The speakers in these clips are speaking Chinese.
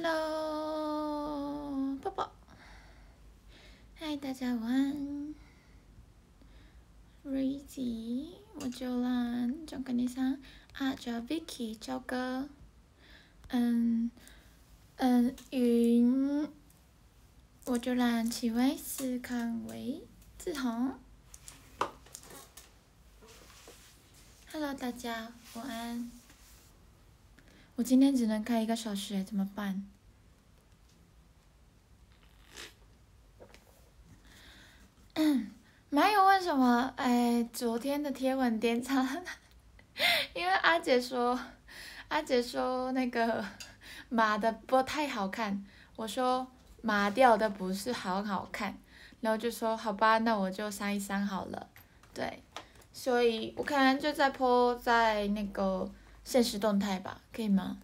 Hello，爸爸。嗨，大家晚安。Ricky，我就让张哥你唱。啊，叫 Vicky 赵哥。嗯嗯，云，我就让戚薇是康威志宏。Hello，大家晚安。我今天只能开一个小时，怎么办？没有问什么，哎，昨天的贴文点赞，因为阿姐说，阿姐说那个马 的不太好看，我说马掉的不是很好看，然后就说好吧，那我就删一删好了，对，所以我可能就在 po 在那个现实动态吧，可以吗？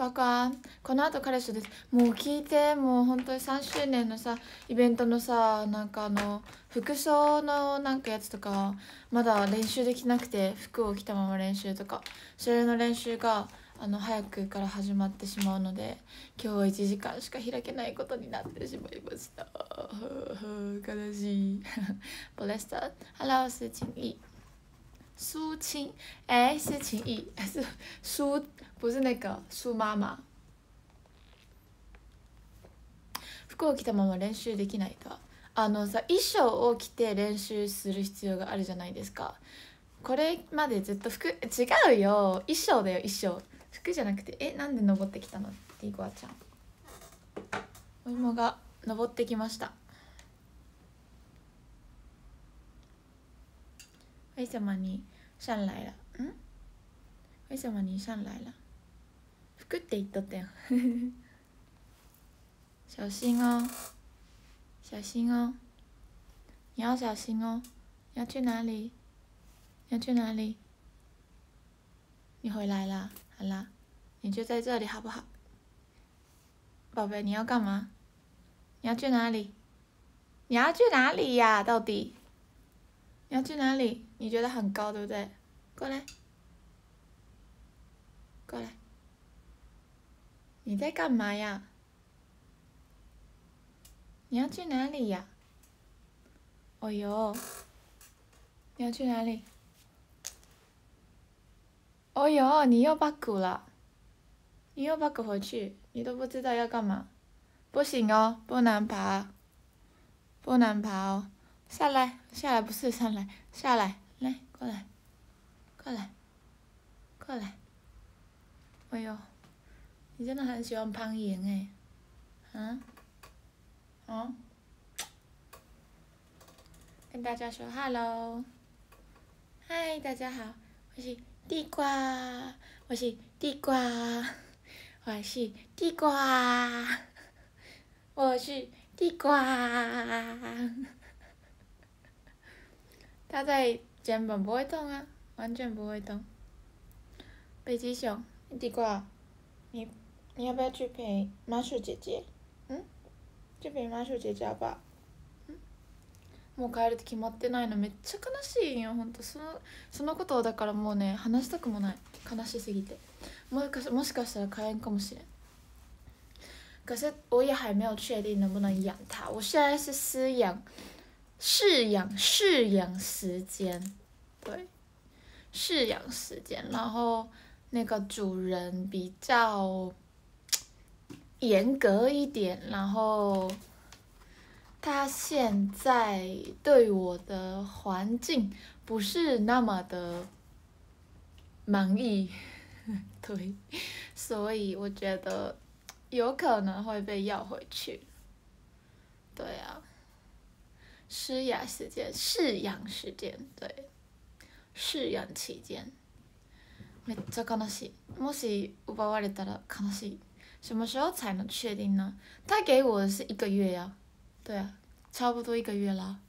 カカこの後彼氏ですもう聞いてもう本当に3周年のさイベントのさなんかあの服装のなんかやつとかまだ練習できなくて服を着たまま練習とかそれの練習があの早くから始まってしまうので今日は1時間しか開けないことになってしまいました 悲しい ポレスターハロースチンイ苏青，哎，是秦怡，是苏，不是那个苏妈妈。服を着たまま練習できないとあのさ衣装を着て練習する必要があるじゃないですかこれまでずっと服違うよ衣装だよ衣装服じゃなくてえなんで登ってきたのティーこアちゃんお芋が登ってきましたお愛様に上来了，嗯？为什么你上来了？福得一点，小心哦，小心哦，你要小心哦。你要去哪里？要去哪里？你回来啦，好啦，你就在这里好不好？宝贝，你要干嘛？你要去哪里？你要去哪里呀？到底？你要去哪里？你觉得很高对不对？过来，过来，你在干嘛呀？你要去哪里呀？哦哟，你要去哪里？哦哟，你又把骨了，你又把骨回去，你都不知道要干嘛？不行哦，不能爬，不能爬，哦，下来，下来不是上来，下来。过来，过来，过来！哎呦，你真的很喜欢方言诶，哈？嗯，跟大家说哈喽，嗨，大家好！我是地瓜，我是地瓜，我是地瓜，我是地瓜，他在。全部不会た啊，完全不会痛。北极熊，地瓜，你你要不要去陪麻薯姐姐？嗯，去陪麻薯姐姐吧。もう帰るって決まってないのめっちゃ悲しいよほんとそのそのことをだからもうね話したくもない悲しすぎてもしかもしかしたら帰んかもしれん可是我也还没有确定能不能养它我现在是私养饲养饲养时间，对，饲养时间，然后那个主人比较严格一点，然后他现在对我的环境不是那么的满意，对，所以我觉得有可能会被要回去，对啊。失雅时间、饲養时間、对、饲養期間。めっちゃ悲しい。もし奪われたら悲しい。什么时候才能确定呢？他给我的是一个月呀、啊。对啊、差不多一个月啦。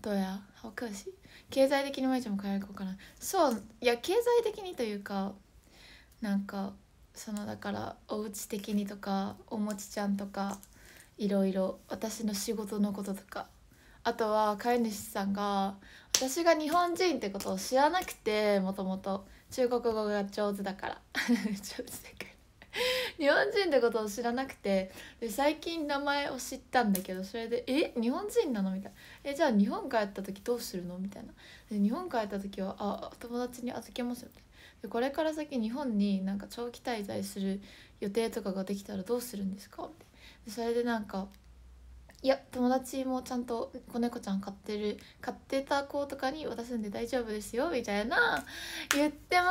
对啊、好可惜。経済的に毎日も変えるかなそういや経済的にというかなんかそのだからお家的にとかおもちちゃんとかいろいろ私の仕事のこととかあとは飼い主さんが私が日本人ってことを知らなくてもともと中国語が上手だから 上手だから日本人ってことを知らなくてで最近名前を知ったんだけどそれで「え日本人なの?」みたいな「えじゃあ日本帰った時どうするの?」みたいなで日本帰った時は「あ友達に預けますよ」でこれから先日本になんか長期滞在する予定とかができたらどうするんですか?」みたいなでそれでなんかいや友達もちゃんと子猫ちゃん飼ってる飼ってた子とかに渡すんで大丈夫ですよみたいな言っても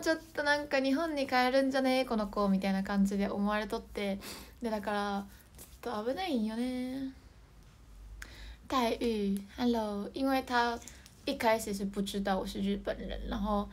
ちょっとなんか日本に帰るんじゃねえこの子みたいな感じで思われとってでだからちょっと危ないんよね待遇 Hello 因为他一开始是不知道我是日本人然后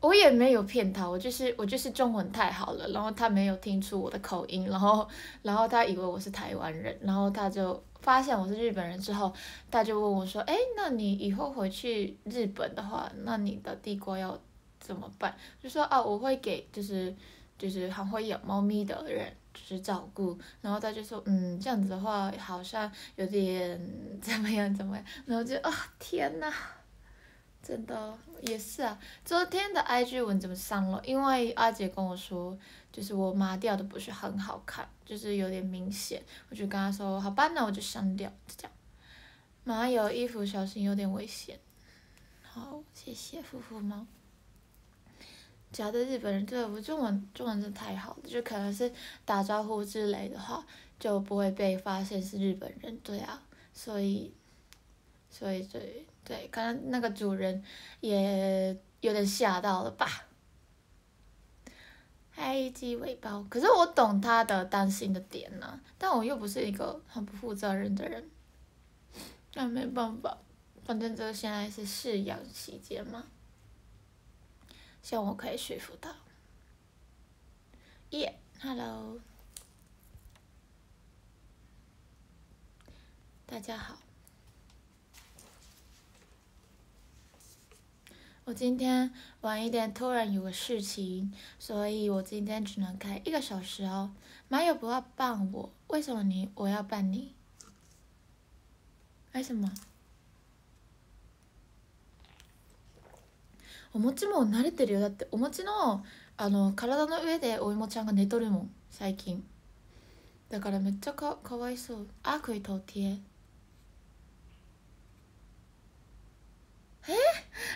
我也没有骗他，我就是我就是中文太好了，然后他没有听出我的口音，然后 然后他以为我是台湾人，然后他就发现我是日本人之后，他就问我说，哎，那你以后回去日本的话，那你的地瓜要怎么办？就说啊，我会给就是就是很会养猫咪的人就是照顾，然后他就说，嗯，这样子的话好像有点 怎么样怎么样，然后就啊，天哪！真的也是啊，昨天的 IG 文怎么删了？因为阿姐跟我说，就是我麻掉的不是很好看，就是有点明显。我就跟她说，好吧，那我就删掉，就这样。马有衣服，小心有点危险。好，谢谢富富猫。假的日本人对我中文，中文真的太好了，就可能是打招呼之类的话，就不会被发现是日本人，对啊，所以，所以对。对，可能那个主人也有点吓到了吧。黑鸡尾包，可是我懂他的担心的点呢，但我又不是一个很不负责任的人，那没办法，反正这现在是试养期间嘛，希望我可以说服他。耶，Hello，大家好。我今天晚一点，突然有个事情，所以我今天只能开一个小时哦。麻友不要办我，为什么你我要办你？为什么？お餅も慣れてるよだってお餅のあの体の上でお芋ちゃんが寝とるもん最近だからめっちゃかかわいそう悪意と提哎，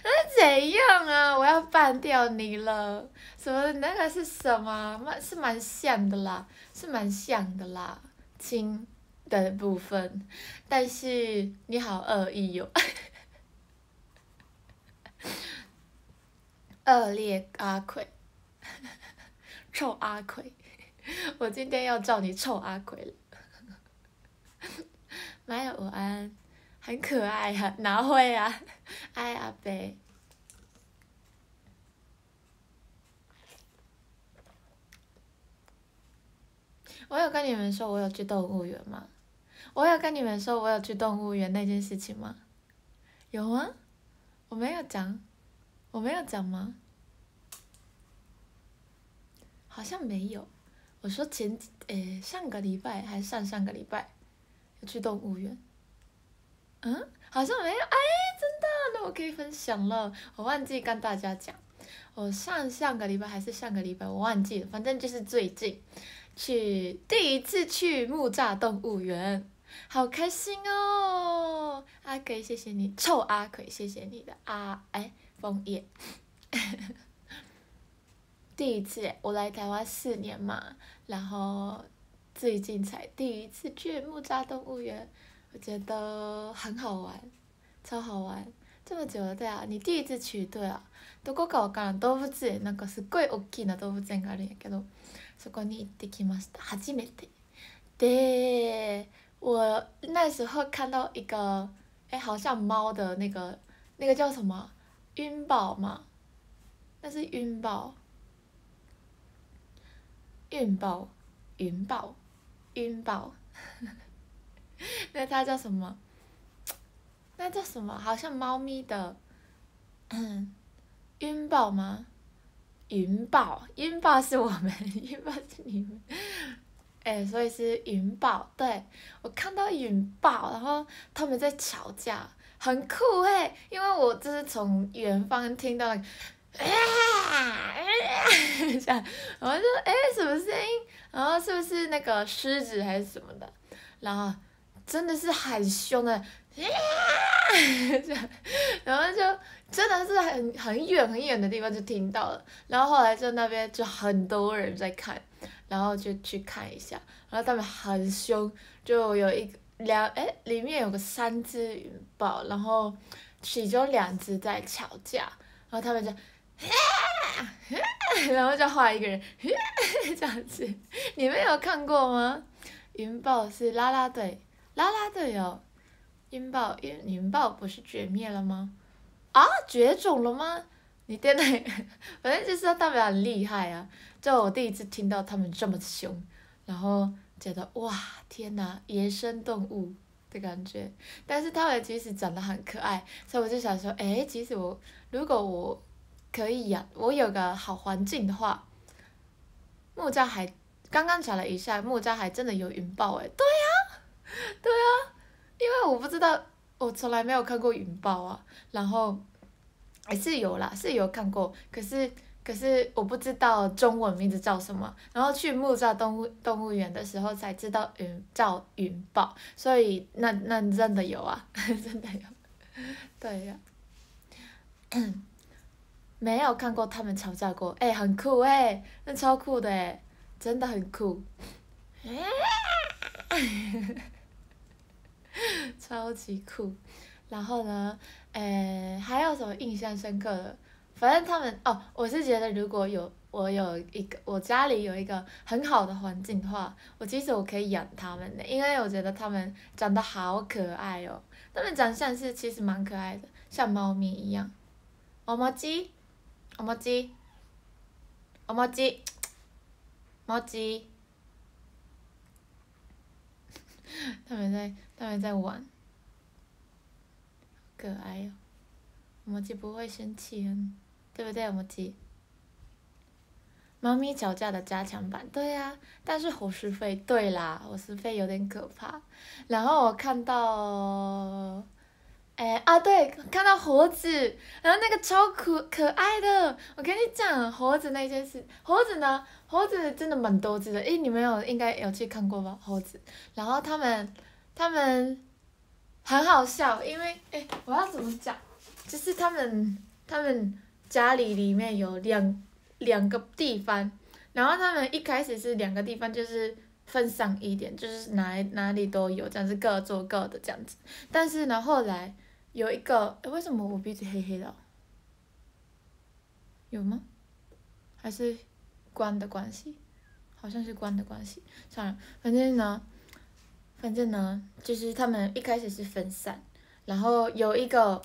那怎样啊？我要办掉你了！什么那个是什么？蛮是蛮像的啦，是蛮像的啦，亲的部分。但是你好恶意哟，恶劣阿奎，臭阿奎！我今天要叫你臭阿奎了。没 有午安，很可爱很哪会啊？哎阿呗！我有跟你们说我有去动物园吗？我有跟你们说我有去动物园那件事情吗？有吗？我没有讲，我没有讲吗？好像没有。我说前诶，上个礼拜还是上上个礼拜，去动物园。嗯。好像没有哎，真的，那我可以分享了。我忘记跟大家讲，我上上个礼拜还是上个礼拜，我忘记了。反正就是最近去第一次去木栅动物园，好开心哦！阿奎，谢谢你，臭阿奎，谢谢你的阿哎枫叶，第一次，我来台湾四年嘛，然后最近才第一次去木栅动物园。我觉得很好玩，超好玩！这么久了对啊，你第一次去对啊。どこかをがる動物園？那个是贵屋市的都物见。があるんだけど、そこに行ってきました。初めてで、我那时候看到一个，哎，好像猫的那个，那个叫什么？晕宝吗？那是晕宝。晕宝，云宝，晕宝。那它叫什么？那叫什么？好像猫咪的嗯，晕豹吗？云豹，云豹是我们，云 豹是你们，哎，所以是云豹。对，我看到云豹，然后他们在吵架，很酷哎！因为我就是从远方听到，然后就哎什么声音？然后是不是那个狮子还是什么的？然后。真的是很凶的，然后就真的是很很远很远的地方就听到了，然后后来在那边就很多人在看，然后就去看一下，然后他们很凶，就有一两哎里面有个三只云豹，然后其中两只在吵架，然后他们就，然后就画一个人 这样子，你们有看过吗？云豹是啦啦队。拉拉队友，音爆音云爆不是绝灭了吗？啊，绝种了吗？你真的，反正就是他们很厉害啊！就我第一次听到他们这么凶，然后觉得哇天哪，野生动物的感觉。但是他们其实长得很可爱，所以我就想说，哎，其实我如果我可以养，我有个好环境的话，木扎海刚刚查了一下，木扎海真的有云豹哎。对呀。对啊，因为我不知道，我从来没有看过云豹啊。然后，还是有啦，是有看过，可是可是我不知道中文名字叫什么。然后去木栅动物动物园的时候才知道云，叫云豹。所以那那真的有啊，真的有，对呀。没有看过他们吵架过，哎，很酷哎，那超酷的哎，真的很酷。超级酷，然后呢？诶，还有什么印象深刻的？反正他们哦，我是觉得如果有我有一个我家里有一个很好的环境的话，我其实我可以养他们的，因为我觉得他们长得好可爱哦。他们长相是其实蛮可爱的，像猫咪一样，毛毛鸡，毛毛鸡，毛毛鸡，毛鸡，他们在。他们在玩，可爱哦！母鸡不会生气啊，对不对，母鸡？猫咪脚架的加强版，对呀，但是伙食费，对啦，伙食费有点可怕。然后我看到，哎，啊，对，看到猴子，然后那个超可可爱的，我跟你讲，猴子那件事，猴子呢，猴子真的蛮多只的。哎，你们有应该有去看过吧，猴子？然后他们。他们很好笑，因为哎，我要怎么讲？就是他们，他们家里里面有两两个地方，然后他们一开始是两个地方，就是分散一点，就是哪哪里都有这样子，各做各的这样子。但是呢，后来有一个，为什么我鼻子黑黑的？有吗？还是关的关系？好像是关的关系。算了，反正呢。反正呢，就是他们一开始是分散，然后有一个，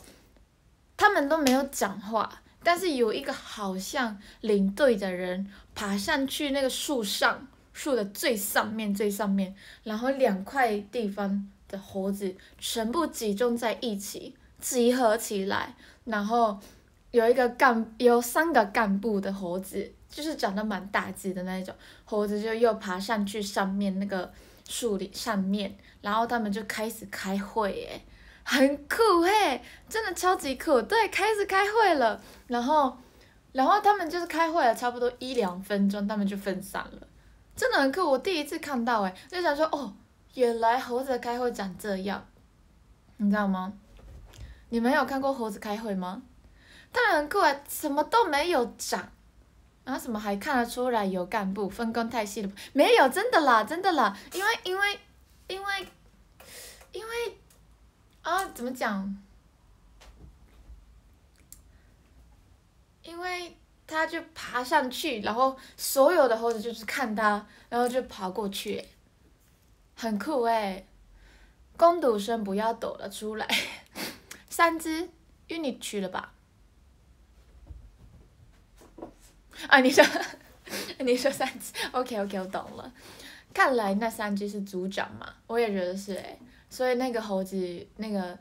他们都没有讲话，但是有一个好像领队的人爬上去那个树上，树的最上面最上面，然后两块地方的猴子全部集中在一起，集合起来，然后有一个干有三个干部的猴子，就是长得蛮大只的那一种猴子，就又爬上去上面那个。树林上面，然后他们就开始开会，耶，很酷，嘿，真的超级酷，对，开始开会了，然后，然后他们就是开会了，差不多一两分钟，他们就分散了，真的很酷，我第一次看到，哎，就想说，哦，原来猴子开会长这样，你知道吗？你们有看过猴子开会吗？很酷了，什么都没有长。然后怎么还看得出来有干部分工太细了？没有，真的啦，真的啦，因为因为因为因为啊，怎么讲？因为他就爬上去，然后所有的猴子就是看他，然后就跑过去，很酷哎！工读生不要抖了出来，三只为你取了吧？啊，你说，你说三句，OK OK，我懂了。看来那三句是组长嘛，我也觉得是哎。所以那个猴子，那个，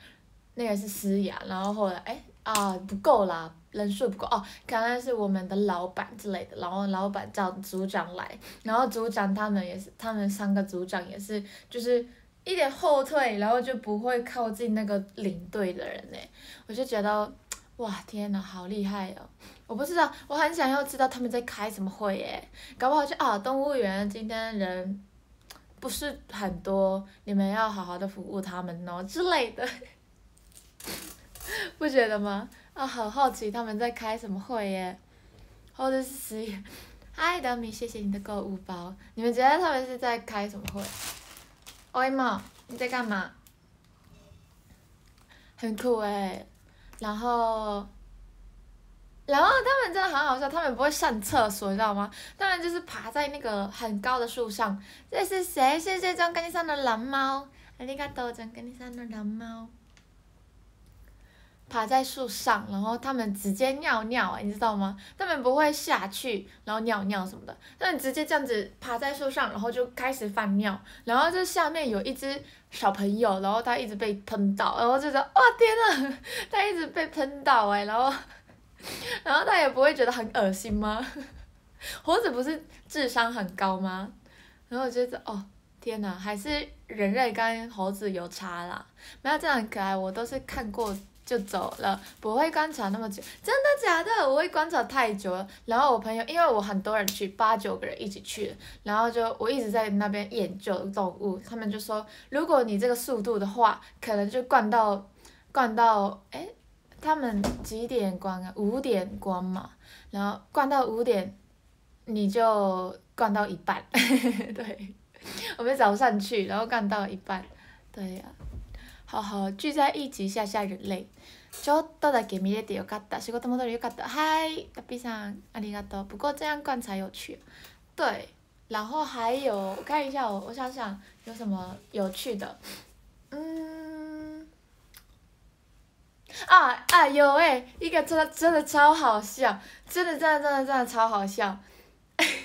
那个是思雅。然后后来，哎啊，不够啦，人数不够哦。看来是我们的老板之类的。然后老板叫组长来，然后组长他们也是，他们三个组长也是，就是一点后退，然后就不会靠近那个领队的人嘞。我就觉得，哇，天哪，好厉害哦！我不知道，我很想要知道他们在开什么会耶，搞不好就啊动物园今天人不是很多，你们要好好的服务他们喏之类的，不觉得吗？啊，很好奇他们在开什么会耶，或者是十，嗨，德米，谢谢你的购物包，你们觉得他们是在开什么会？喂猫，你在干嘛？很酷哎，然后。然后他们真的很好笑，他们不会上厕所，你知道吗？他们就是爬在那个很高的树上。这是谁？是这张 n g 上的蓝猫。啊，你看多，张 u n 上的蓝猫，爬在树上，然后他们直接尿尿，你知道吗？他们不会下去，然后尿尿什么的，他们直接这样子爬在树上，然后就开始放尿。然后这下面有一只小朋友，然后他一直被喷到，然后就说：“哇，天哪，他一直被喷到哎。”然后。然后他也不会觉得很恶心吗？猴子不是智商很高吗？然后我觉得哦，天哪，还是人类跟猴子有差啦。没有这样可爱，我都是看过就走了，不会观察那么久。真的假的？我会观察太久了。然后我朋友，因为我很多人去，八九个人一起去，然后就我一直在那边研究动物，他们就说，如果你这个速度的话，可能就灌到，灌到哎。他们几点关啊？五点关嘛，然后逛到五点，你就逛到一半。对，我们早上去，然后逛到一半。对呀，好好聚在一起，吓吓人类。就倒在前面的地上，洗他们都有洗个嗨，打比上阿里嘎多。不过这样逛才有趣。对，然后还有，我看一下我我想想有什么有趣的，嗯。啊啊有哎，一个真的真的超好笑，真的真的真的真的超好笑，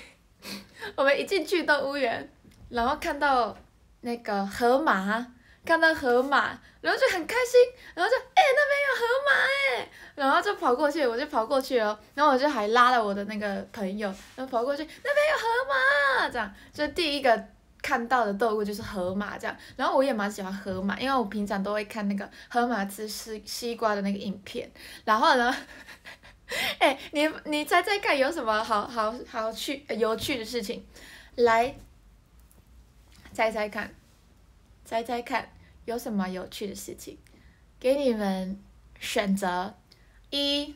我们一进去动物园，然后看到那个河马，看到河马，然后就很开心，然后就哎那边有河马哎，然后就跑过去，我就跑过去哦，然后我就还拉了我的那个朋友，然后跑过去那边有河马，这样就第一个。看到的动物就是河马这样，然后我也蛮喜欢河马，因为我平常都会看那个河马吃西西瓜的那个影片。然后呢，哎，你你猜猜看有什么好好好趣有趣的事情？来，猜猜看，猜猜看有什么有趣的事情？给你们选择一，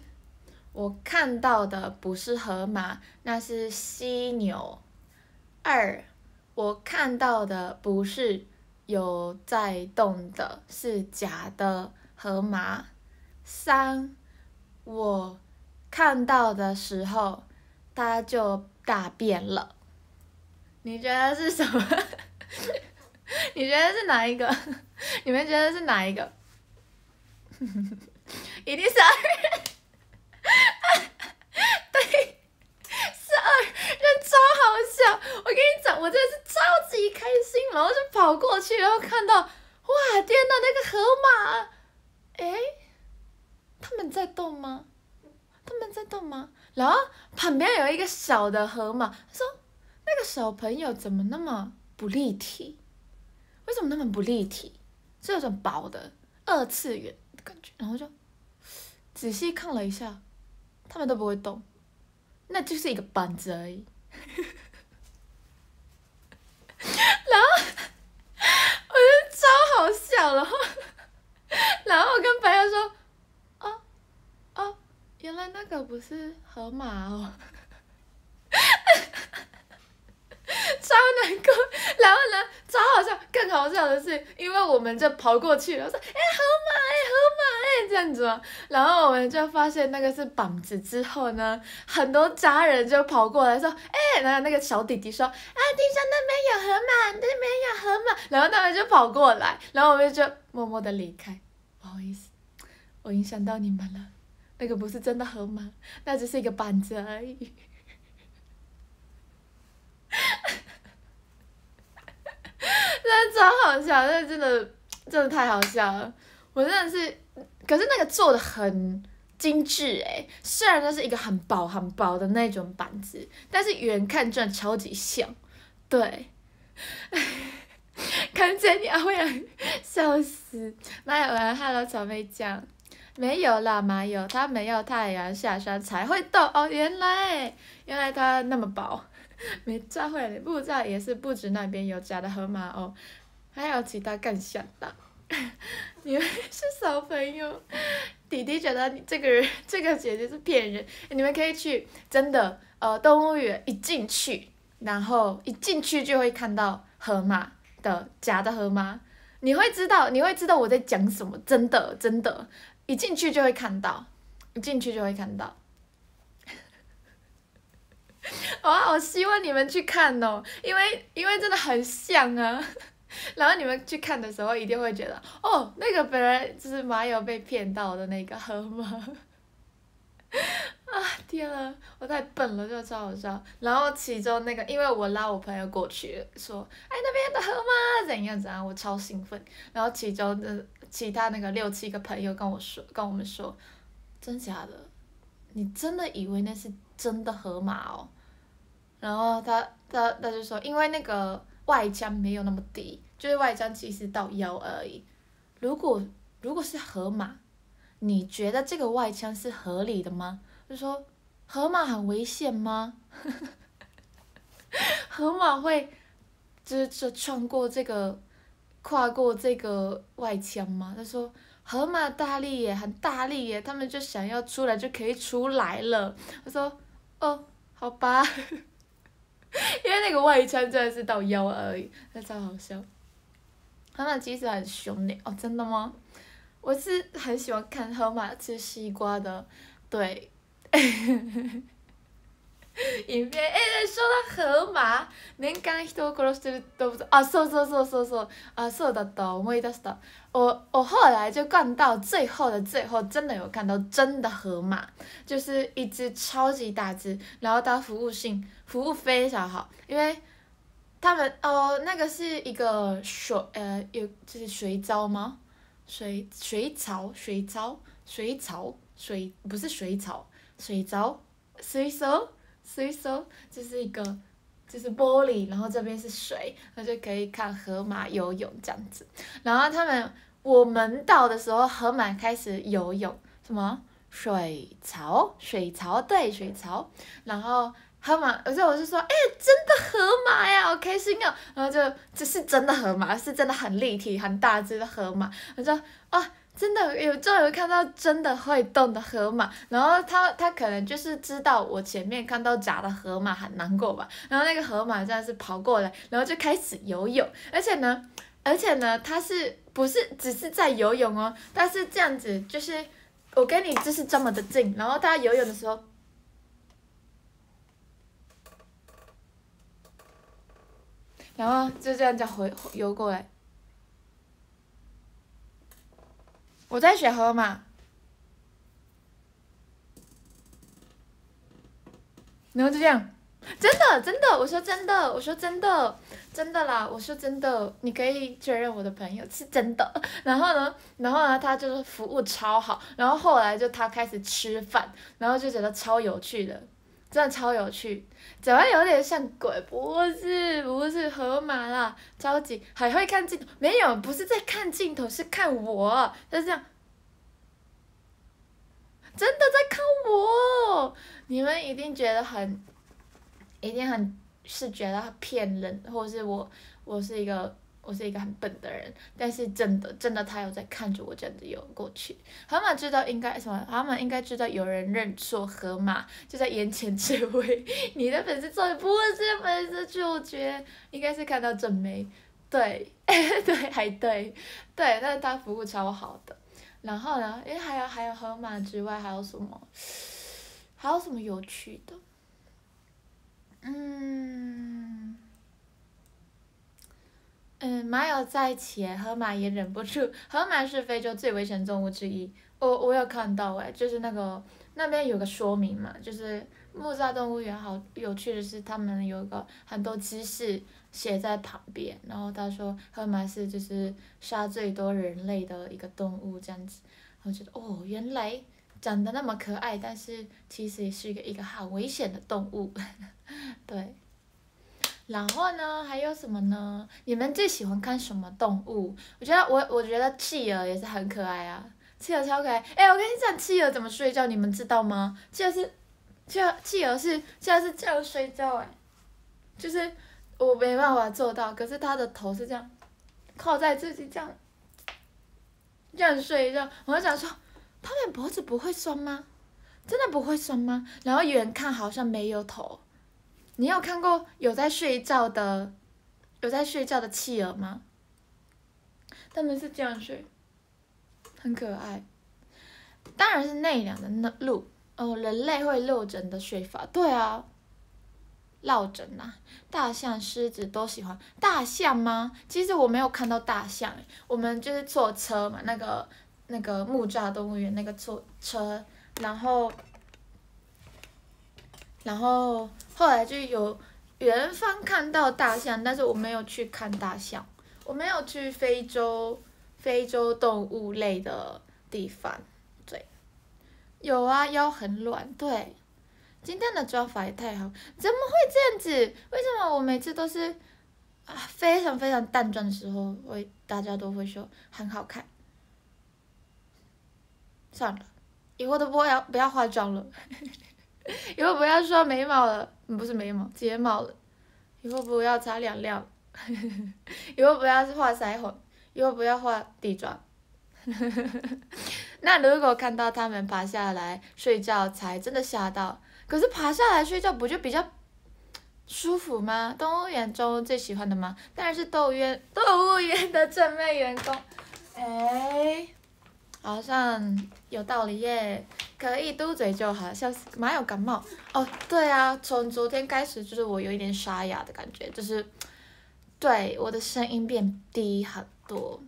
我看到的不是河马，那是犀牛。二。我看到的不是有在动的，是假的河马三。我看到的时候，它就大便了。你觉得是什么？你觉得是哪一个？你们觉得是哪一个？一定是二。我跟你讲，我真的是超级开心，然后就跑过去，然后看到，哇，天呐，那个河马，哎，他们在动吗？他们在动吗？然后旁边有一个小的河马，他说：“那个小朋友怎么那么不立体？为什么那么不立体？是有种薄的二次元的感觉？”然后就仔细看了一下，他们都不会动，那就是一个板子而已。超好笑，然后，然后我跟白羊说，哦，哦，原来那个不是河马哦。超难过，然后呢，超好笑。更好笑的是，因为我们就跑过去，后说：“哎，河马，哎，河马，哎，这样子嘛。”然后我们就发现那个是板子。之后呢，很多家人就跑过来，说：“哎，然后那个小弟弟说：‘啊，地上那边有河马，那边有河马。’”然后他们就跑过来，然后我们就默默的离开。不好意思，我影响到你们了。那个不是真的河马，那只是一个板子而已。真的超好笑！真的真的真的太好笑了，我真的是，可是那个做的很精致哎，虽然它是一个很薄很薄的那种板子，但是远看真的超级像，对，看见你欧阳笑死，有完 Hello 草莓酱没有啦，妈有，它没有太阳下山才会动哦，原来原来它那么薄。没抓坏的，不知道也是不止那边有假的河马哦，还有其他更想的。你们是小朋友，弟弟觉得你这个人，这个姐姐是骗人。你们可以去真的，呃，动物园一进去，然后一进去就会看到河马的假的河马，你会知道，你会知道我在讲什么，真的真的，一进去就会看到，一进去就会看到。我好希望你们去看哦，因为因为真的很像啊，然后你们去看的时候一定会觉得，哦，那个本来就是马友被骗到的那个河马，啊，天啊，我太笨了，这个超好笑。然后其中那个，因为我拉我朋友过去说，哎，那边的河马怎样怎样，我超兴奋。然后其中的其他那个六七个朋友跟我说，跟我们说，真假的，你真的以为那是真的河马哦？然后他他他就说，因为那个外墙没有那么低，就是外墙其实到腰而已。如果如果是河马，你觉得这个外墙是合理的吗？就说河马很危险吗？河马会就是就穿过这个跨过这个外墙吗？他说河马大力耶，很大力耶，他们就想要出来就可以出来了。我说哦，好吧。因为那个外穿真的是到腰而已，那超好笑。河马其实很凶的哦，真的吗？我是很喜欢看河马吃西瓜的，对。影片诶说到河马连刚刚都过了这里都不知道啊瘦瘦瘦瘦瘦啊瘦的倒霉的死的我我后来就看到最后的最后真的有看到真的河马就是一只超级大只然后它服务性服务非常好因为他们哦那个是一个水呃有就是水藻吗？水水草水草水草水不是水草水藻水手所以说就是一个就是玻璃，然后这边是水，那就可以看河马游泳这样子。然后他们我们到的时候，河马开始游泳，什么水槽水槽对水槽。然后河马，而且我是说，哎，真的河马呀，好开心哦！然后就这是真的河马，是真的很立体很大只的河马。我说哦。真的有就有看到真的会动的河马，然后他他可能就是知道我前面看到假的河马很难过吧，然后那个河马这样子跑过来，然后就开始游泳，而且呢，而且呢，它是不是只是在游泳哦？但是这样子就是我跟你就是这么的近，然后它游泳的时候，然后就这样子回游过来。我在雪河嘛，然后就这样，真的真的，我说真的，我说真的，真的啦，我说真的，你可以确认我的朋友是真的。然后呢，然后呢，他就是服务超好，然后后来就他开始吃饭，然后就觉得超有趣的。真的超有趣，怎么有点像鬼不是，不是河马啦？超级还会看镜头，没有不是在看镜头，是看我，就是这样，真的在看我，你们一定觉得很，一定很，是觉得他骗人，或者是我，我是一个。我是一个很笨的人，但是真的，真的，他有在看着我这样子游过去。河马知道应该什么？河马应该知道有人认错，河马就在眼前指挥。你的粉丝于不是粉丝群，我觉得应该是看到正妹，对，对，还对，对，但是他服务超好的。然后呢？诶，还有，还有河马之外，还有什么？还有什么有趣的？嗯。嗯，马有在一起河马也忍不住，河马是非洲最危险动物之一。我，我有看到哎，就是那个那边有个说明嘛，就是木栅动物园好有趣的是，他们有个很多知识写在旁边。然后他说，河马是就是杀最多人类的一个动物这样子。我觉得哦，原来长得那么可爱，但是其实也是一个一个好危险的动物，对。然后呢？还有什么呢？你们最喜欢看什么动物？我觉得我我觉得企鹅也是很可爱啊，企鹅超可爱。哎，我跟你讲企鹅怎么睡觉，你们知道吗？企鹅是，企鹅企鹅是企鹅是这样睡觉哎，就是我没办法做到，可是它的头是这样，靠在自己这样这样睡觉。我想说，它们脖子不会酸吗？真的不会酸吗？然后远看好像没有头。你有看过有在睡觉的，有在睡觉的企鹅吗？他们是这样睡，很可爱。当然是内两的那露哦，人类会露枕的睡法。对啊，露枕呐，大象、狮子都喜欢。大象吗？其实我没有看到大象，我们就是坐车嘛，那个那个木栅动物园那个坐车，然后，然后。后来就有远方看到大象，但是我没有去看大象，我没有去非洲非洲动物类的地方，对，有啊腰很软对，今天的妆法也太好，怎么会这样子？为什么我每次都是啊非常非常淡妆的时候，会大家都会说很好看。算了，以后都不不要不要化妆了。以后不要刷眉毛了，不是眉毛，睫毛了。以后不要擦亮料，以后不要画腮红，以后不要画底妆。那如果看到他们爬下来睡觉，才真的吓到。可是爬下来睡觉不就比较舒服吗？动物园中最喜欢的吗？当然是动物园，动物园的正妹员工。哎。好像有道理耶，可以嘟嘴就好，像是蛮有感冒哦。对啊，从昨天开始就是我有一点沙哑的感觉，就是对我的声音变低很多。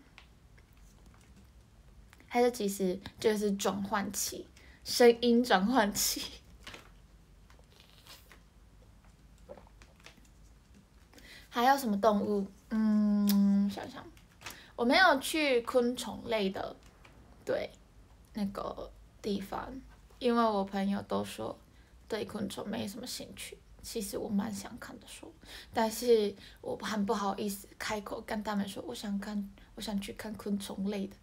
还是其实就是转换器，声音转换器。还有什么动物？嗯，想想，我没有去昆虫类的。对那个地方，因为我朋友都说对昆虫没什么兴趣，其实我蛮想看的书，但是我很不好意思开口跟他们说我想看，我想去看昆虫类的，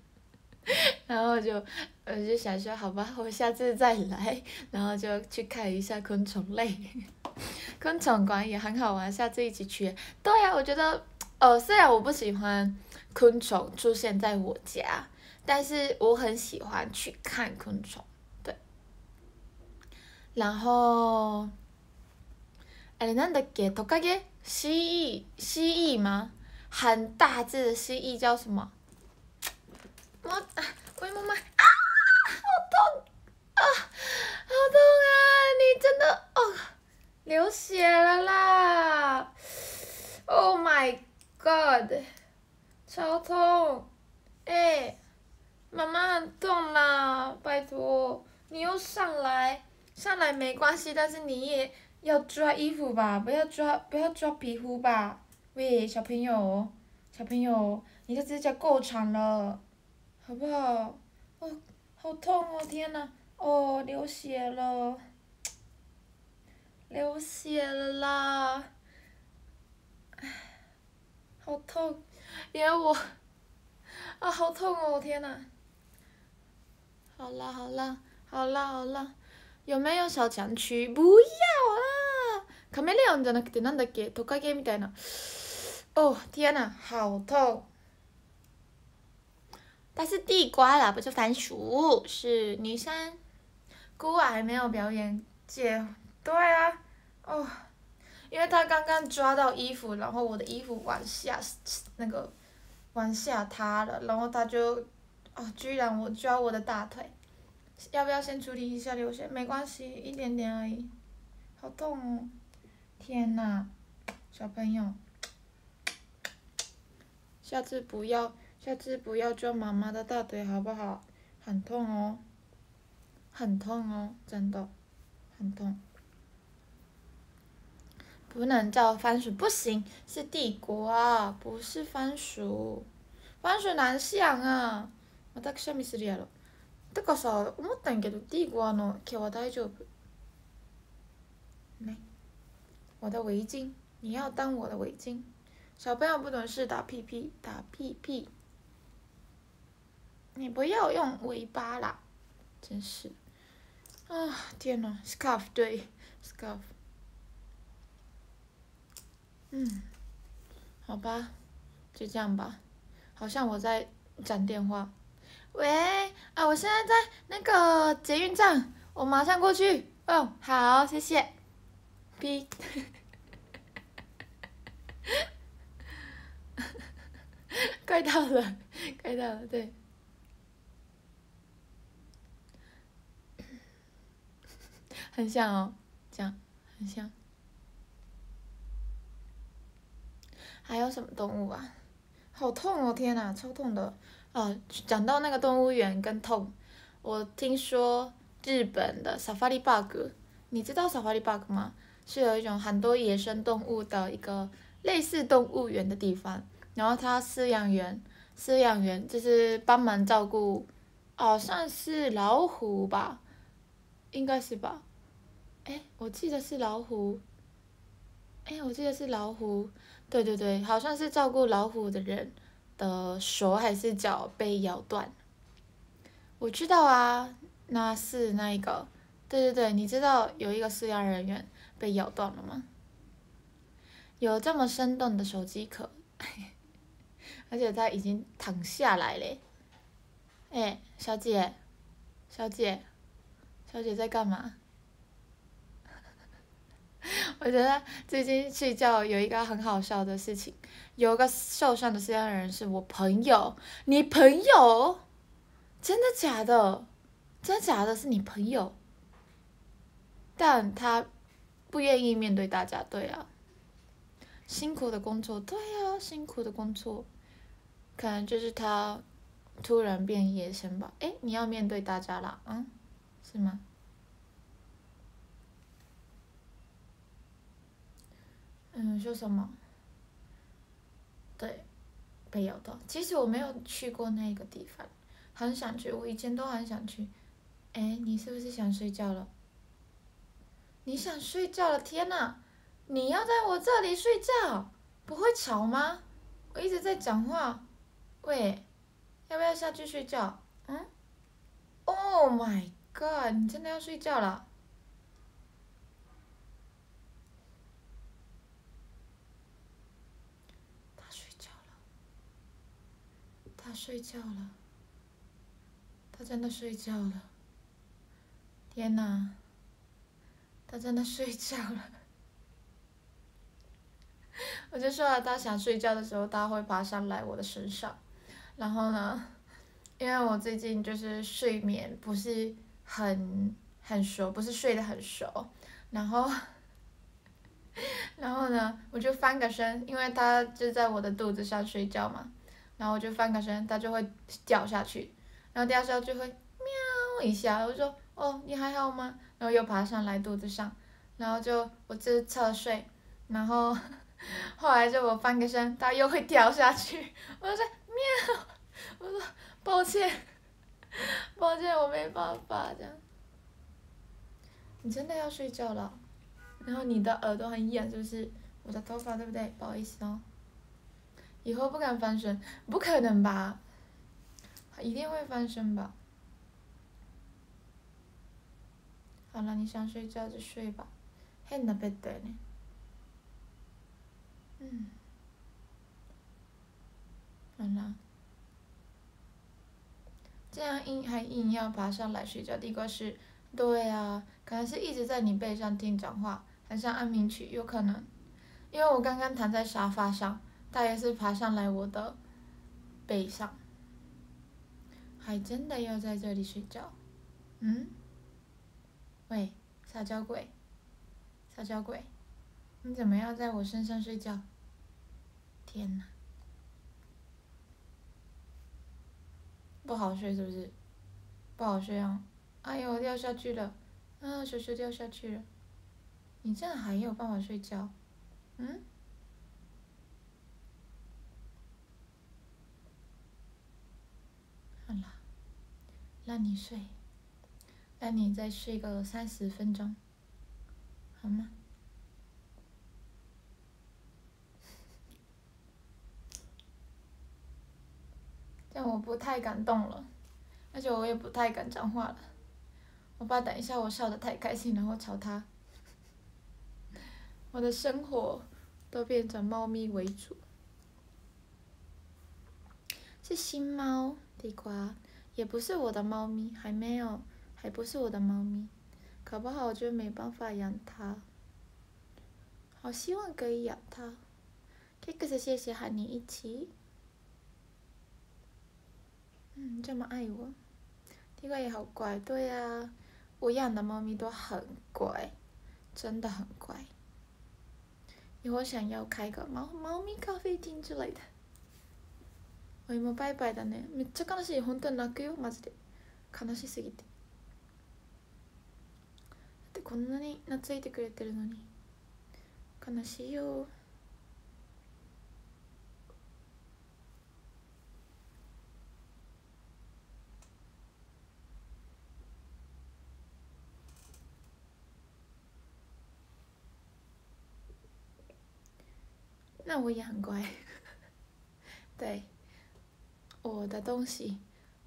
然后就我就想说好吧，我下次再来，然后就去看一下昆虫类，昆虫馆也很好玩，下次一起去。对呀，我觉得呃虽然我不喜欢。昆虫出现在我家，但是我很喜欢去看昆虫，对。然后，哎，咱来读，头个蜥蜴，蜥蜴吗？很大只的蜥蜴叫什么？我啊，我妈妈啊！好痛啊！好痛啊！你真的哦，流血了啦！Oh my god！超痛！哎，妈妈痛啦，拜托，你又上来，上来没关系，但是你也要抓衣服吧，不要抓，不要抓皮肤吧。喂，小朋友，小朋友，你的指甲够长了，好不好？哦，好痛哦，天哪，哦，流血了，流血了啦！哎，好痛。因为我啊，好痛哦！天哪！好啦好啦好啦好啦，有没有小强尸？不要啦！カメレオンじゃなくてなんだっけ？トカゲみたいな。哦天哪，好痛！它是地瓜啦，不是番薯，是女生。姑啊，没有表演，剪对啊！哦。因为他刚刚抓到衣服，然后我的衣服往下那个往下塌了，然后他就啊，居然我抓我的大腿，要不要先处理一下流血？没关系，一点点而已，好痛哦！天哪，小朋友，下次不要，下次不要抓妈妈的大腿好不好？很痛哦，很痛哦，真的，很痛。不能叫番薯，不行，是地瓜，不是番薯。番薯难想啊！我在想，迷失掉了。但是，我思ったんけど，地瓜の皮は大丈夫。我的围巾，你要当我的围巾？小朋友不懂事，打屁屁，打屁屁。你不要用尾巴啦！真是。啊，天哪！scarf 对 scarf。嗯，好吧，就这样吧。好像我在讲电话。喂，啊，我现在在那个捷运站，我马上过去。哦，好，谢谢。B。快 到了，快到了，对。很像哦，这样很像。还有什么动物啊？好痛哦！天呐，超痛的！哦，讲到那个动物园跟痛，我听说日本的 safari bug，你知道 safari bug 吗？是有一种很多野生动物的一个类似动物园的地方。然后它饲养员，饲养员就是帮忙照顾，哦，算是老虎吧，应该是吧？哎，我记得是老虎。哎，我记得是老虎。对对对，好像是照顾老虎的人的手还是脚被咬断。我知道啊，那是那一个，对对对，你知道有一个饲养人员被咬断了吗？有这么生动的手机壳，而且他已经躺下来了。哎，小姐，小姐，小姐在干嘛？我觉得最近睡觉有一个很好笑的事情，有个受伤的受伤人是我朋友，你朋友，真的假的？真的假的？是你朋友？但他不愿意面对大家，对啊，辛苦的工作，对啊，辛苦的工作，可能就是他突然变野生吧？哎，你要面对大家了，嗯，是吗？嗯，说什么？对，北有的，其实我没有去过那个地方，很想去。我以前都很想去。哎，你是不是想睡觉了？你想睡觉了？天哪！你要在我这里睡觉，不会吵吗？我一直在讲话。喂，要不要下去睡觉？嗯？Oh my God！你真的要睡觉了？他睡觉了，他真的睡觉了。天呐，他真的睡觉了。我就说了，他想睡觉的时候，他会爬上来我的身上。然后呢，因为我最近就是睡眠不是很很熟，不是睡得很熟。然后，然后呢，我就翻个身，因为他就在我的肚子上睡觉嘛。然后我就翻个身，它就会掉下去，然后掉下下就会喵一下，我就说哦，你还好吗？然后又爬上来肚子上，然后就我就侧睡，然后 后来就我翻个身，它又会掉下去，我就说喵，我说抱歉，抱歉，我没办法这样。你真的要睡觉了，然后你的耳朵很痒，是不是我的头发对不对？不好意思哦。以后不敢翻身，不可能吧？一定会翻身吧？好了，你想睡觉就睡吧，很暖被子呢。嗯。好了。这样硬还硬要爬上来睡觉，地瓜是？对啊，可能是一直在你背上听讲话，很像安眠曲，有可能。因为我刚刚躺在沙发上。大约是爬上来我的背上，还真的要在这里睡觉，嗯？喂，撒娇鬼，撒娇鬼，你怎么要在我身上睡觉？天哪，不好睡是不是？不好睡啊！哎呦，我掉下去了，啊，就是掉下去了。你这样还有办法睡觉？嗯？让你睡，让你再睡个三十分钟，好吗？但 我不太敢动了，而且我也不太敢讲话了。我怕等一下我笑得太开心，然后吵他。我的生活都变成猫咪为主，是新猫地瓜。也不是我的猫咪，还没有，还不是我的猫咪，搞不好我就没办法养它。好希望可以养它，这个是谢谢和你一起。嗯，这么爱我，这个也好乖，对啊，我养的猫咪都很乖，真的很乖。以后想要开个猫猫咪咖啡厅之类的。お芋パイパイだねめっちゃ悲しい本当に泣くよマジで悲しすぎてだってこんなに懐いてくれてるのに悲しいよな那我也很た对。我的东西，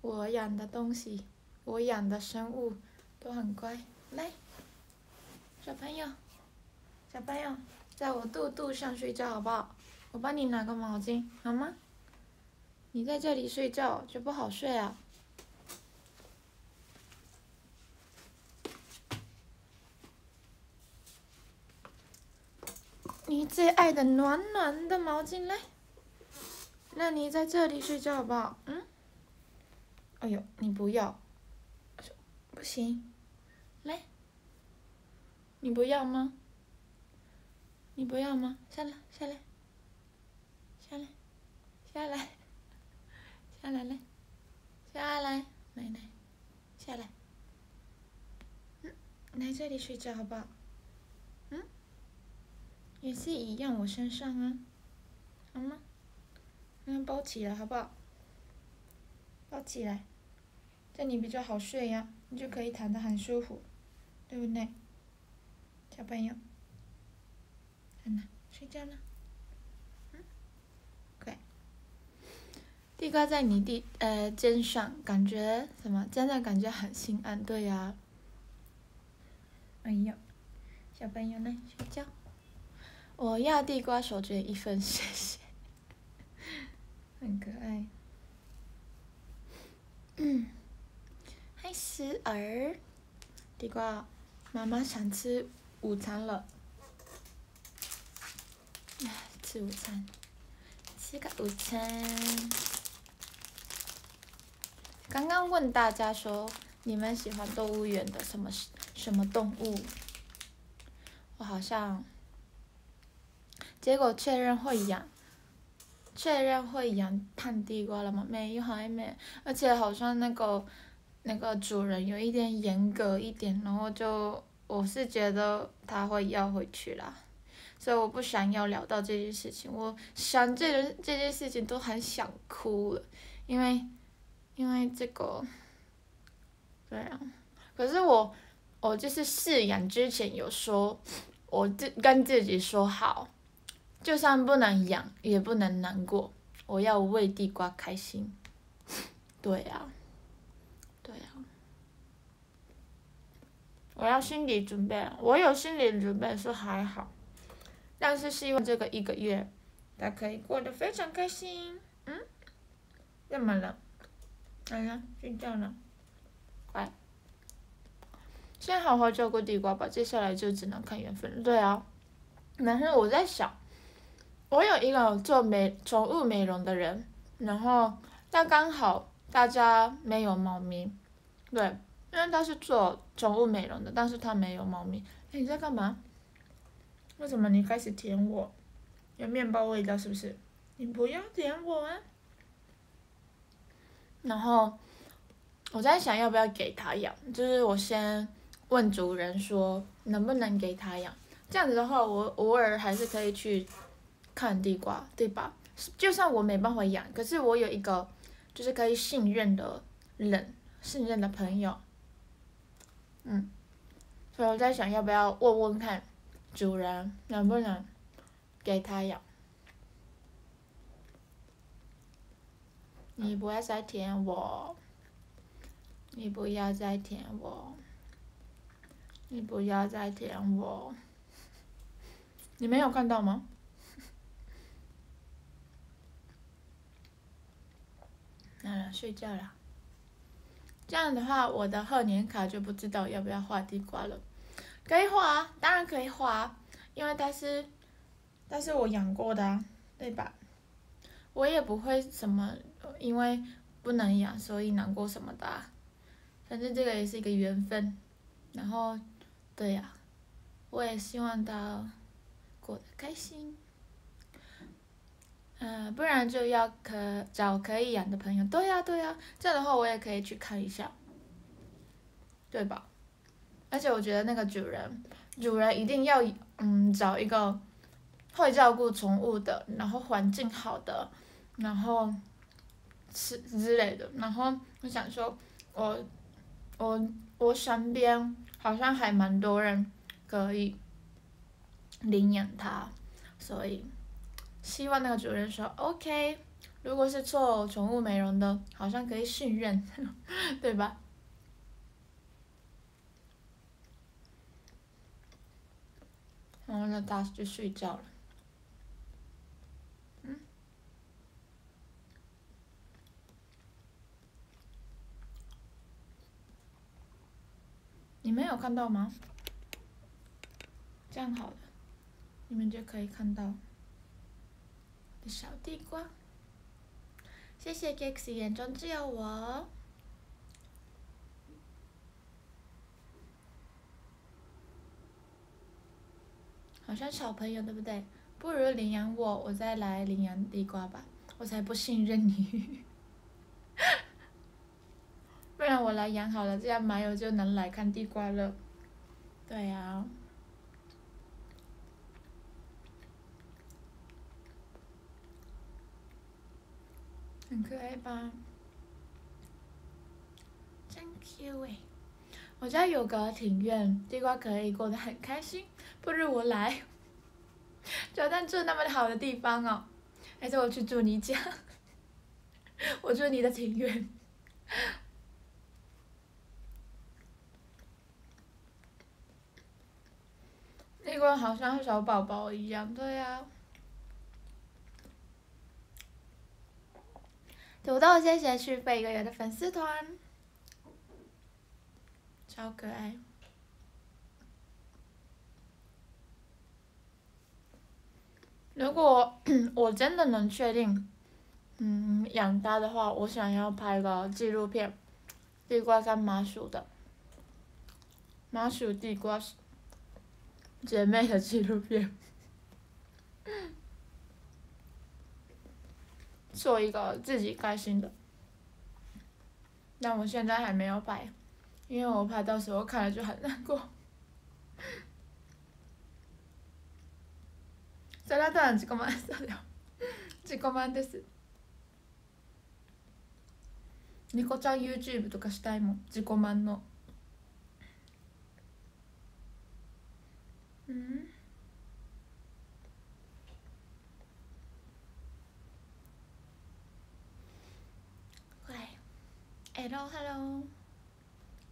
我养的东西，我养的生物都很乖。来，小朋友，小朋友，在我肚肚上睡觉好不好？我帮你拿个毛巾，好吗？你在这里睡觉就不好睡啊。你最爱的暖暖的毛巾来。那你在这里睡觉好不好？嗯？哎呦，你不要，不行，来，你不要吗？你不要吗？下来，下来，下来，下来，下来下来，奶奶，下来，来这里睡觉好不好？嗯？也是一样，我身上啊，好吗？嗯，包起来好不好？包起来，这你比较好睡呀，你就可以躺得很舒服，对不对，小朋友？嗯呐，睡觉了，嗯，乖。地瓜在你地呃肩上，感觉什么？真在感觉很心安，对呀。哎呀，小朋友呢？睡觉。我要地瓜手绢一份，谢谢。很可爱。嗨，十二，地瓜，妈妈想吃午餐了。哎，吃午餐，吃个午餐。刚刚问大家说，你们喜欢动物园的什么什么动物？我好像，结果确认会一样。确认会养胖地瓜了吗？没有，没而且好像那个那个主人有一点严格一点，然后就我是觉得他会要回去啦，所以我不想要聊到这件事情。我想这人这件事情都很想哭了，因为因为这个，对啊，可是我我就是饲养之前有说，我自跟自己说好。就算不能养，也不能难过。我要为地瓜开心。对呀，对呀，我要心理准备。我有心理准备，说还好，但是希望这个一个月，它可以过得非常开心。嗯？怎么了？好了，睡觉了，乖。先好好照顾地瓜吧，接下来就只能看缘分了。对啊，男生，我在想。我有一个做美宠物美容的人，然后那刚好大家没有猫咪，对，因为他是做宠物美容的，但是他没有猫咪。哎，你在干嘛？为什么你开始舔我？有面包味道是不是？你不要舔我啊！然后我在想要不要给他养，就是我先问主人说能不能给他养，这样子的话，我偶尔还是可以去。看地瓜，对吧？就算我没办法养，可是我有一个就是可以信任的人，信任的朋友。嗯，所以我在想，要不要问问看，主人能不能给他养？你不要再舔我！你不要再舔我！你不要再舔我！你没有看到吗？那睡觉了。这样的话，我的贺年卡就不知道要不要画地瓜了。可以画，当然可以画，因为它是，但是我养过的，啊，对吧？我也不会什么，因为不能养，所以难过什么的。啊。反正这个也是一个缘分。然后，对呀，我也希望他过得开心。嗯，不然就要可找可以养的朋友。对呀，对呀，这样的话我也可以去看一下，对吧？而且我觉得那个主人，主人一定要嗯找一个会照顾宠物的，然后环境好的，然后是之类的。然后我想说，我我我身边好像还蛮多人可以领养它，所以。希望那个主人说 OK。如果是做宠物美容的，好像可以信任，对吧？然后那大就睡觉了。嗯？你们有看到吗？这样好了，你们就可以看到。小地瓜，谢谢 g x 斯眼中只有我，好像小朋友对不对？不如领养我，我再来领养地瓜吧，我才不信任你，不然我来养好了，这样麻友就能来看地瓜了。对呀。很可爱吧，t h a y o u 哎、e 我家有个庭院，地瓜可以过得很开心。不如我来，就但住那么好的地方哦，还是我去住你家，我住你的庭院。地瓜好像小宝宝一样，对呀。土豆在小区被哥们的粉丝团，超可爱。如果 我真的能确定，嗯，养它的话，我想要拍个纪录片，地瓜跟麻薯的，麻薯地瓜姐妹的纪录片。做一个自己开心的。但我现在还没有摆，因为我怕到时候看了就很难过。それはただ自己満そうだよ。自己満です。猫ちゃん YouTube とかしたいもん自己満の。うん Hello，Hello，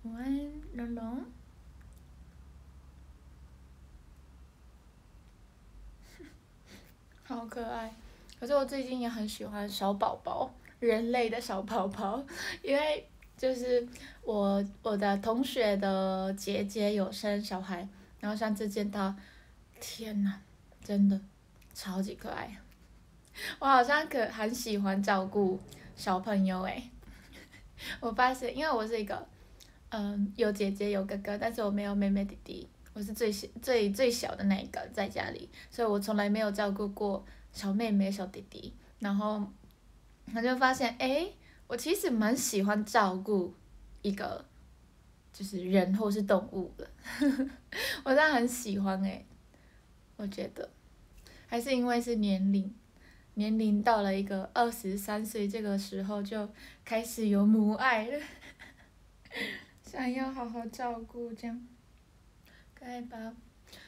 我安龙龙，好可爱。可是我最近也很喜欢小宝宝，人类的小宝宝，因为就是我我的同学的姐姐有生小孩，然后上次见到，天呐，真的超级可爱。我好像可很喜欢照顾小朋友哎。我发现，因为我是一个，嗯，有姐姐有哥哥，但是我没有妹妹弟弟，我是最小最最小的那一个在家里，所以我从来没有照顾过小妹妹小弟弟。然后我就发现，哎，我其实蛮喜欢照顾一个，就是人或是动物的，我真的很喜欢哎。我觉得还是因为是年龄。年龄到了一个二十三岁，这个时候就开始有母爱了，想要好好照顾，这样可爱吧？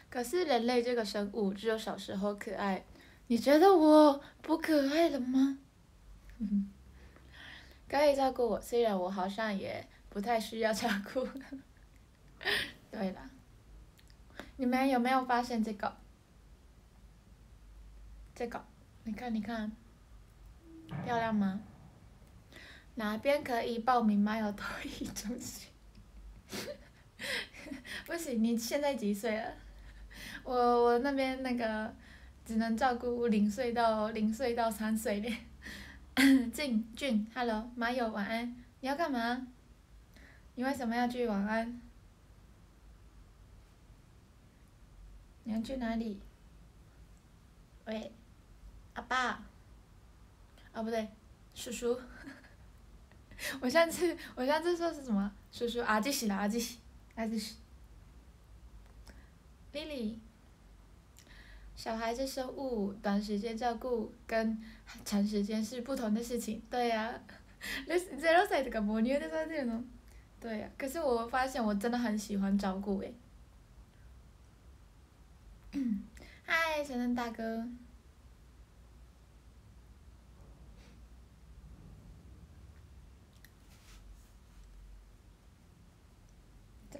可是人类这个生物只有小时候可爱，你觉得我不可爱了吗？可 以照顾我，虽然我好像也不太需要照顾。对了，你们有没有发现这个？这个？你看，你看，漂亮吗？哪边可以报名吗？有托育中心？不行，你现在几岁了？我我那边那个只能照顾零岁到零岁到三岁的。俊俊，hello，马友晚安。你要干嘛？你为什么要去晚安？你要去哪里？喂。爸，啊不对，叔叔，我上次我上次说是什么叔叔？阿弟是哪？阿弟是？丽丽，小孩子生物短时间照顾跟长时间是不同的事情。对呀，那 zero set 个魔女在做呢。对呀，可是我发现我真的很喜欢照顾诶。嗨，小圳大哥。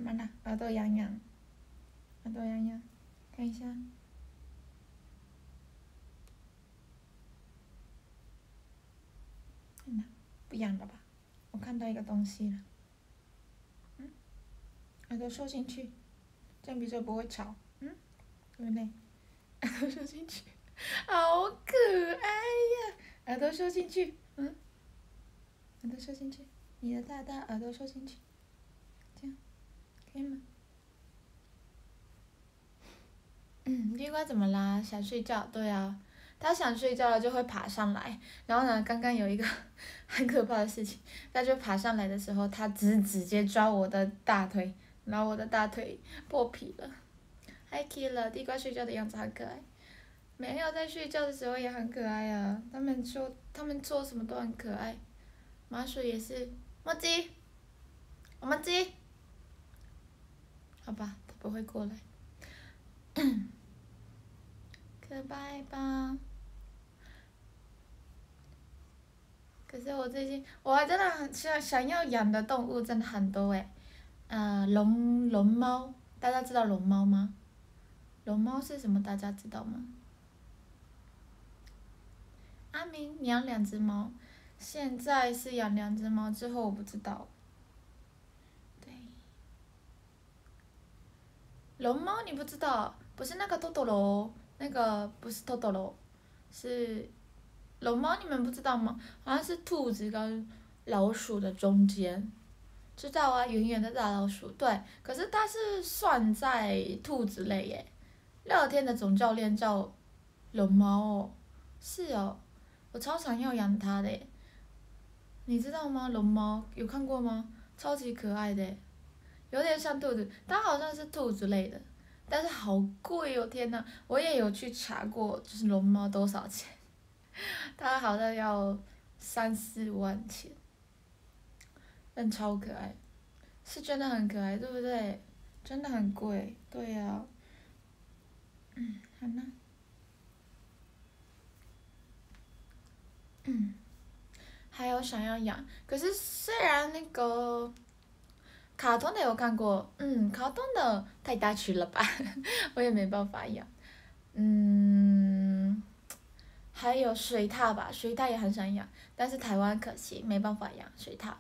么了？耳朵痒痒，耳朵痒痒，看一下。不痒了吧？我看到一个东西了。嗯，耳朵收进去，这样比较不会吵。嗯，对不对？耳朵收进去，好可爱呀！耳朵收进去，嗯，耳朵收进去，你的大大耳朵收进去。嗯，地瓜怎么啦？想睡觉？对啊，它想睡觉了就会爬上来。然后呢，刚刚有一个 很可怕的事情，它就爬上来的时候，它直直接抓我的大腿，然后我的大腿破皮了。I k i 地瓜睡觉的样子好可爱，没有在睡觉的时候也很可爱啊。它们说它们做什么都很可爱，麻薯也是，摸鸡，墨鸡。好吧，他不会过来。Goodbye 吧。可是我最近，我还真的很想想要养的动物真的很多哎。呃，龙龙猫，大家知道龙猫吗？龙猫是什么？大家知道吗？阿明，养两只猫。现在是养两只猫，之后我不知道。龙猫你不知道，不是那个兔兔罗，那个不是兔兔罗，是龙猫你们不知道吗？好像是兔子跟老鼠的中间，知道啊，圆圆的大老鼠，对，可是它是算在兔子类耶。乐乐天的总教练叫龙猫哦，是哦，我超想要养它的，你知道吗？龙猫有看过吗？超级可爱的。有点像兔子，它好像是兔子类的，但是好贵哦！天哪，我也有去查过，就是龙猫多少钱？它好像要三四万钱，但超可爱，是真的很可爱，对不对？真的很贵，对呀。嗯，好呢。嗯，还有想要养，可是虽然那个。卡通的有看过，嗯，卡通的太大七了吧，我也没办法养。嗯，还有水獭吧，水獭也很想养，但是台湾可惜没办法养水獭。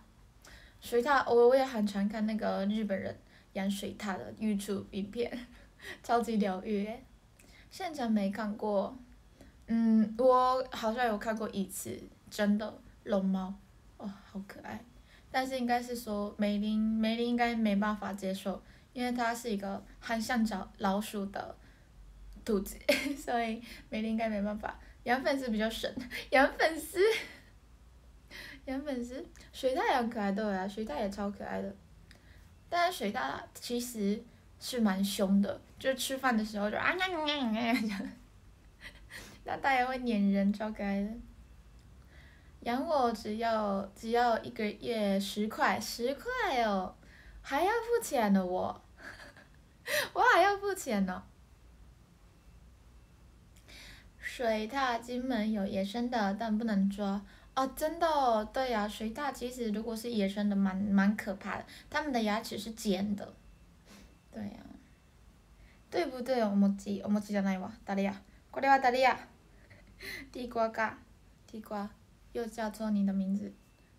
水獭我我也很常看那个日本人养水獭的御主影片，超级疗愈。现在没看过，嗯，我好像有看过一次，真的龙猫，哇，好可爱。但是应该是说，梅林梅林应该没办法接受，因为它是一个很像小老鼠的兔子，所以梅林应该没办法。养粉丝比较神，养粉丝，养粉丝，水獭养可爱多啊，水獭也超可爱的，但是水獭其实是蛮凶的，就是吃饭的时候就啊啊啊啊啊，那它也会撵人，超可爱的。养我只要只要一个月十块十块哦，还要付钱呢我，我还要付钱呢。水獭金门有野生的，但不能抓。哦，真的哦，对呀，水獭其实如果是野生的，蛮蛮可怕的，它们的牙齿是尖的。对呀，对不对哦？我知我知，じゃないわ、誰や、これは誰や、地瓜か、又叫做你的名字，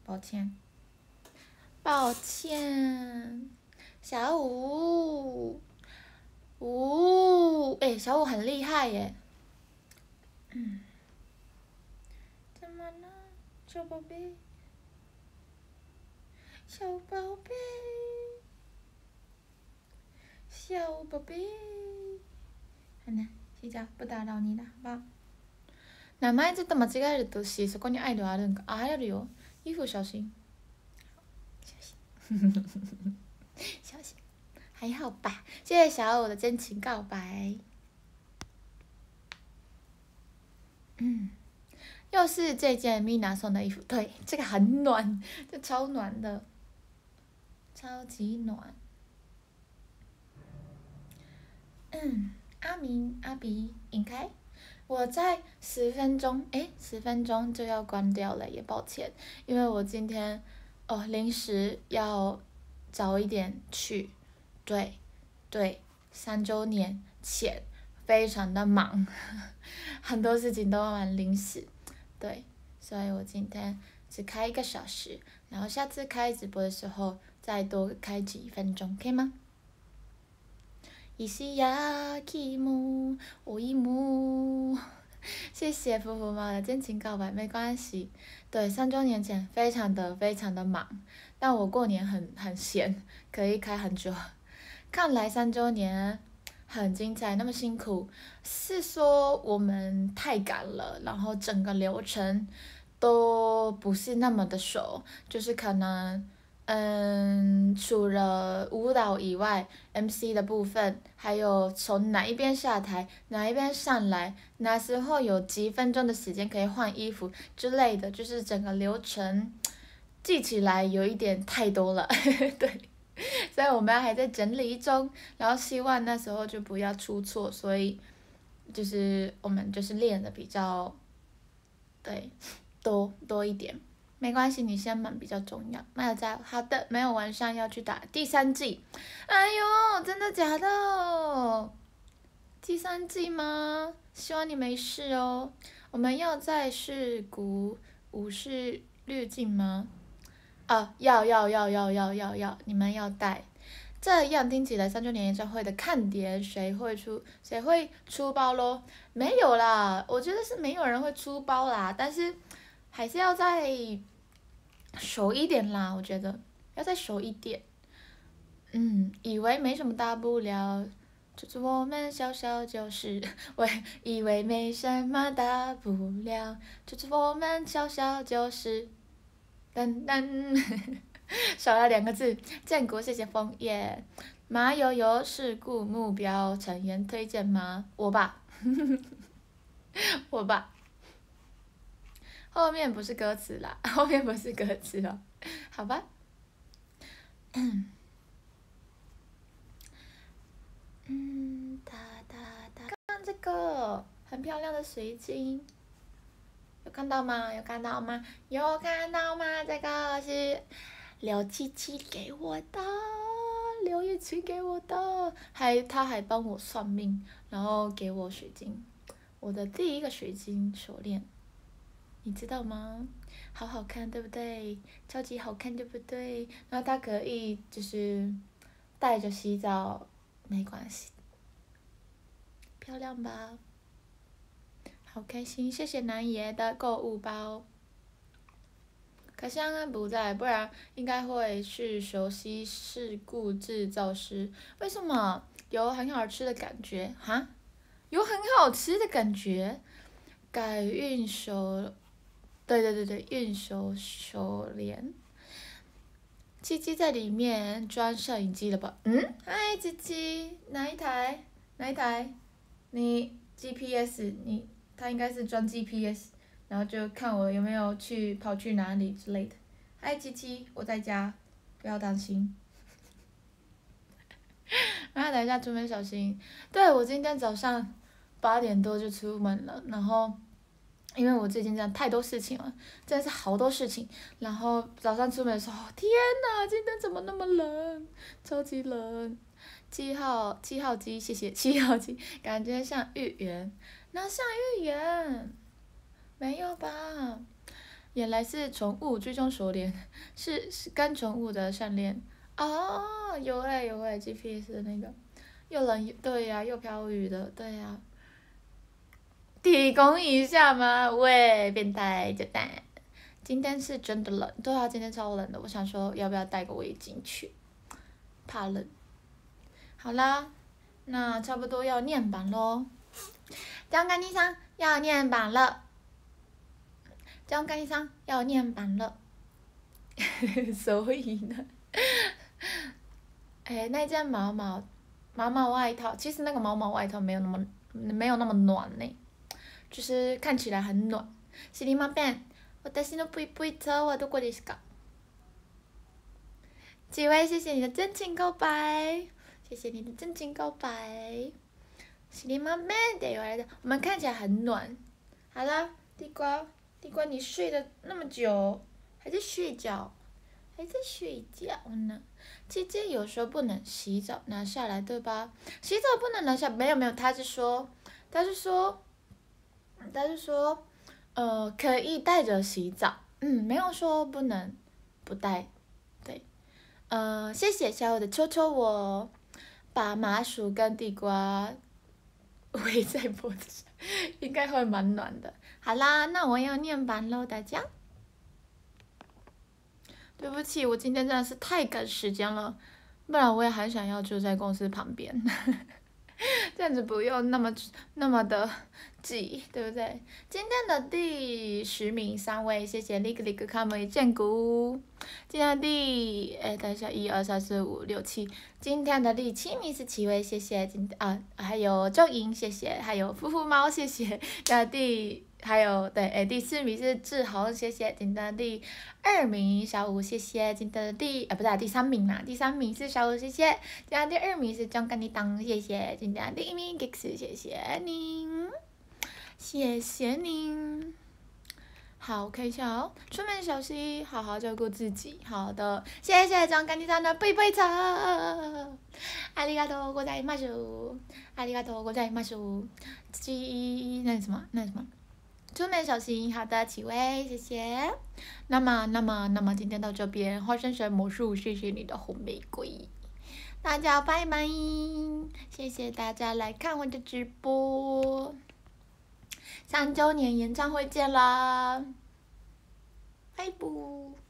抱歉，抱歉，小五，五，哎，小五很厉害耶。嗯。怎么了，小宝贝？小宝贝？小宝贝？好了，睡觉，不打扰你了，好不好？名前ずっと間違えるとしそこにアイドルあるんかああるよ u f 小心小心小心还好吧いはいはい真情告白嗯い是い件いはいは送はいはいは个很暖は超暖的超级暖嗯は明はいはい我在十分钟，哎，十分钟就要关掉了，也抱歉，因为我今天，哦，临时要早一点去，对，对，三周年前非常的忙，很多事情都要玩临时，对，所以我今天只开一个小时，然后下次开直播的时候再多开几分钟，可以吗？一夕一寂姆，我伊姆。谢谢福福妈的真情告白，没关系。对，三周年前非常的非常的忙，但我过年很很闲，可以开很久。看来三周年很精彩，那么辛苦，是说我们太赶了，然后整个流程都不是那么的熟，就是可能。嗯，除了舞蹈以外，MC 的部分，还有从哪一边下台，哪一边上来，那时候有几分钟的时间可以换衣服之类的，就是整个流程记起来有一点太多了，对，所以我们还在整理中，然后希望那时候就不要出错，所以就是我们就是练的比较，对，多多一点。没关系，你先买比较重要。没了再好的，没有晚上要去打第三季。哎呦，真的假的？第三季吗？希望你没事哦。我们要在试古武士滤镜吗？啊，要要要要要要要，你们要带。这样听起来，三周年演唱会的看点，谁会出谁会出包咯？没有啦，我觉得是没有人会出包啦。但是还是要在。熟一点啦，我觉得要再熟一点。嗯，以为没什么大不了，就是我们小小就是，为 以为没什么大不了，就是我们小小就是。等等，少了两个字。建国，谢谢枫叶。麻油油事故目标成员推荐吗？我吧，我吧。后面不是歌词啦，后面不是歌词哦，好吧。嗯，哒哒哒。看这个很漂亮的水晶，有看到吗？有看到吗？有看到吗？这个是刘七七给我的，刘玉琪给我的，还他还帮我算命，然后给我水晶，我的第一个水晶手链。你知道吗？好好看，对不对？超级好看，对不对？那它可以就是带着洗澡，没关系，漂亮吧？好开心！谢谢南爷的购物包。可是安安不在，不然应该会去熟悉事故制造师。为什么有很好吃的感觉？哈？有很好吃的感觉？改运手。对对对对，运手手连，鸡鸡在里面装摄影机了吧？嗯，嗨鸡鸡，哪一台？哪一台？你 GPS，你它应该是装 GPS，然后就看我有没有去跑去哪里之类的。嗨鸡鸡，我在家，不要担心。然后等一下出门小心。对我今天早上八点多就出门了，然后。因为我最近这样太多事情了，真的是好多事情。然后早上出门的时候，天哪，今天怎么那么冷？超级冷！七号七号机，谢谢七号机，感觉像预言，那像预言？没有吧？原来是宠物追踪锁链，是是干宠物的项链。哦，有哎有哎，GPS 的那个，又冷，对呀，又飘雨的，对呀。提供一下吗？喂，变态就蛋。今天是真的冷，对啊，今天超冷的。我想说，要不要带个围巾去？怕冷。好了，那差不多要念版喽。张干你想要念版了？张干你想要念版了？所以呢，音 哎，那件毛毛毛毛外套，其实那个毛毛外套没有那么没有那么暖呢。就是看起来很暖，是你吗，Ben？我但是那呸呸草，我都过的是个。几位，谢谢你的真情告白，谢谢你的真情告白，是你吗，Man？对，我来着。我们看起来很暖。好了，地瓜，地瓜，你睡了那么久，还在睡觉，还在睡觉呢。姐姐有时候不能洗澡，拿下来，对吧？洗澡不能拿下，没有没有，他是说，他是说。但是说，呃，可以带着洗澡，嗯，没有说不能不带，对，呃，谢谢小我的悄悄，我把麻薯跟地瓜 围在脖子上，应该会蛮暖的。好啦，那我要念完喽，大家。对不起，我今天真的是太赶时间了，不然我也很想要住在公司旁边。这样子不用那么那么的挤，对不对？今天的第十名三位，谢谢利格利格他们，建谷。今天的第，哎，等一下，一二三四五六七，今天的第七名是七位，谢谢今啊，还有周莹，谢谢，还有虎虎猫，谢谢的第。还有，对，哎，第四名是志宏，谢谢金丹。第二名小五，谢谢金丹。第，啊，不是第三名啦，第三名是小五，谢谢。然后第二名是张干你当，谢谢金丹。第一名吉斯，谢谢您，谢谢您。好，开下哦！出门小心，好好照顾自己。好的，谢谢张干地东的贝贝草。ありがとうございます。ありがとうございます。什么？那什么？出门小心，好的，起威，谢谢。那么，那么，那么，今天到这边，花生神魔术，谢谢你的红玫瑰。大家拜拜，谢谢大家来看我的直播，三周年演唱会见啦，拜拜。